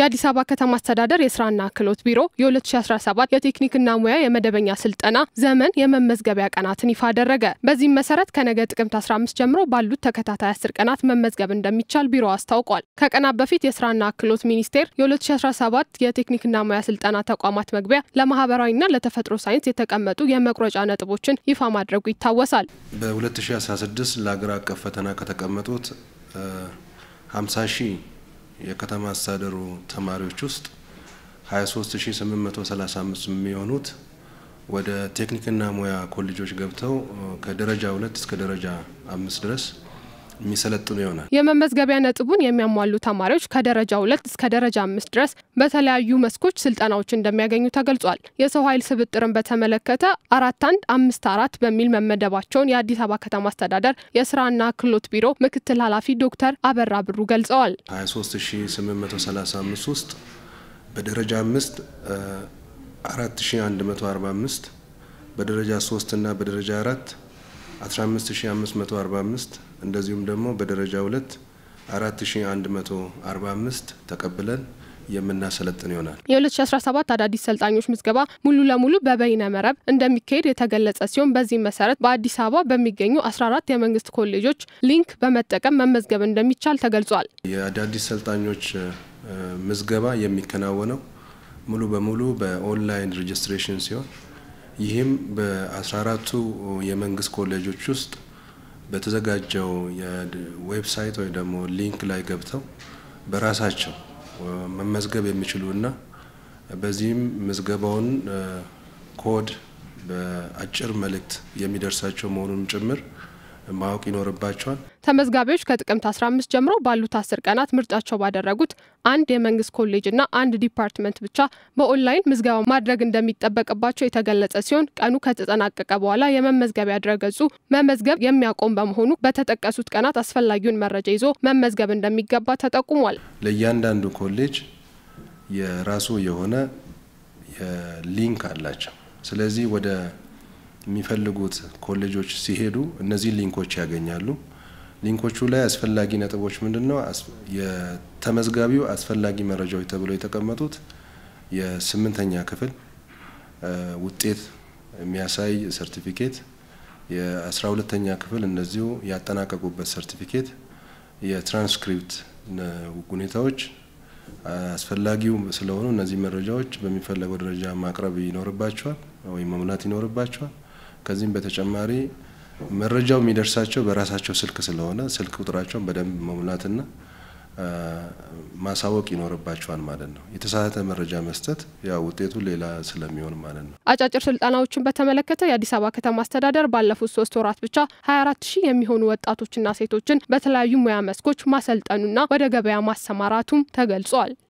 የአዲስ አበባ ከተማ አስተዳደር የስራና ክህሎት ቢሮ የ2017 የቴክኒክና ሙያ የመደበኛ ስልጠና ዘመን የመመዝገቢያ ቀናትን ይፋ አደረገ። በዚህም መሰረት ከነገ ጥቅምት 15 ጀምሮ ባሉት ተከታታይ 10 ቀናት መመዝገብ እንደሚቻል ቢሮ አስታውቋል። ከቀናት በፊት የስራና ክህሎት ሚኒስቴር የ2017 የቴክኒክና ሙያ ስልጠና ተቋማት መግቢያ ለማህበራዊና ለተፈጥሮ ሳይንስ የተቀመጡ የመቁረጫ ነጥቦችን ይፋ ማድረጉ ይታወሳል። በ2016 ለሀገር አቀፍ ፈተና ከተቀመጡት 50 ሺህ የከተማ አስተዳደሩ ተማሪዎች ውስጥ 23835 የሚሆኑት ወደ ቴክኒክና ሙያ ኮሌጆች ገብተው ከደረጃ ሁለት እስከ ደረጃ አምስት ድረስ የሚሰለጥኑ ይሆናል። የመመዝገቢያ ነጥቡን የሚያሟሉ ተማሪዎች ከደረጃ ሁለት እስከ ደረጃ አምስት ድረስ በተለያዩ መስኮች ስልጠናዎች እንደሚያገኙ ተገልጿል። የሰው ኃይል ስብጥርን በተመለከተ አራት አንድ አምስት አራት በሚል መመደባቸውን የአዲስ አበባ ከተማ አስተዳደር የስራና ክህሎት ቢሮ ምክትል ኃላፊ ዶክተር አበራ ብሩ ገልጸዋል። 23835 ውስጥ በደረጃ አምስት 4145 በደረጃ ሶስት እና በደረጃ አራት 15545 እንደዚሁም ደግሞ በደረጃ 2 4145 ተቀብለን የምናሰለጥን ይሆናል። የ2017 አዳዲስ ሰልጣኞች ምዝገባ ሙሉ ለሙሉ በበይነ መረብ እንደሚካሄድ የተገለጸ ሲሆን በዚህም መሰረት በአዲስ አበባ በሚገኙ 14 የመንግስት ኮሌጆች ሊንክ በመጠቀም መመዝገብ እንደሚቻል ተገልጿል። የአዳዲስ ሰልጣኞች ምዝገባ የሚከናወነው ሙሉ በሙሉ በኦንላይን ሬጅስትሬሽን ሲሆን ይህም በ14ቱ የመንግስት ኮሌጆች ውስጥ በተዘጋጀው ዌብሳይት ወይ ደግሞ ሊንክ ላይ ገብተው በራሳቸው መመዝገብ የሚችሉና በዚህም ምዝገባውን ኮድ በአጭር መልእክት የሚደርሳቸው መሆኑንም ጭምር ማወቅ ይኖርባቸዋል። ተመዝጋቢዎች ከጥቅምት 15 ጀምሮ ባሉት አስር ቀናት ምርጫቸው ባደረጉት አንድ የመንግስት ኮሌጅ እና አንድ ዲፓርትመንት ብቻ በኦንላይን ምዝገባ ማድረግ እንደሚጠበቅባቸው የተገለጸ ሲሆን ቀኑ ከተጠናቀቀ በኋላ የመመዝገቢያ ድረገጹ መመዝገብ የሚያቆም በመሆኑ በተጠቀሱት ቀናት አስፈላጊውን መረጃ ይዞ መመዝገብ እንደሚገባ ተጠቁሟል። ለእያንዳንዱ ኮሌጅ የራሱ የሆነ ሊንክ አላቸው። ስለዚህ ወደ የሚፈልጉት ኮሌጆች ሲሄዱ እነዚህን ሊንኮች ያገኛሉ። ሊንኮቹ ላይ አስፈላጊ ነጥቦች ምንድን ነው? የተመዝጋቢው አስፈላጊ መረጃዎች ተብለው የተቀመጡት የስምንተኛ ክፍል ውጤት የሚያሳይ ሰርቲፊኬት፣ የአስራ ሁለተኛ ክፍል እነዚሁ ያጠናቀቁበት ሰርቲፊኬት፣ የትራንስክሪፕት ሁኔታዎች አስፈላጊው ስለሆኑ እነዚህ መረጃዎች በሚፈለገው ደረጃ ማቅረብ ይኖርባቸዋል ወይም መሙላት ይኖርባቸዋል። ከዚህም በተጨማሪ መረጃው የሚደርሳቸው በራሳቸው ስልክ ስለሆነ ስልክ ቁጥራቸውን በደንብ መሙላትና ማሳወቅ ይኖርባቸዋል ማለት ነው። የተሳሳተ መረጃ መስጠት ያው ውጤቱ ሌላ ስለሚሆን ማለት ነው። አጫጭር ስልጠናዎችን በተመለከተ የአዲስ አበባ ከተማ አስተዳደር ባለፉት ሶስት ወራት ብቻ 24 ሺህ የሚሆኑ ወጣቶችና ሴቶችን በተለያዩ ሙያ መስኮች ማሰልጠኑና ወደ ገበያ ማሰማራቱም ተገልጿል።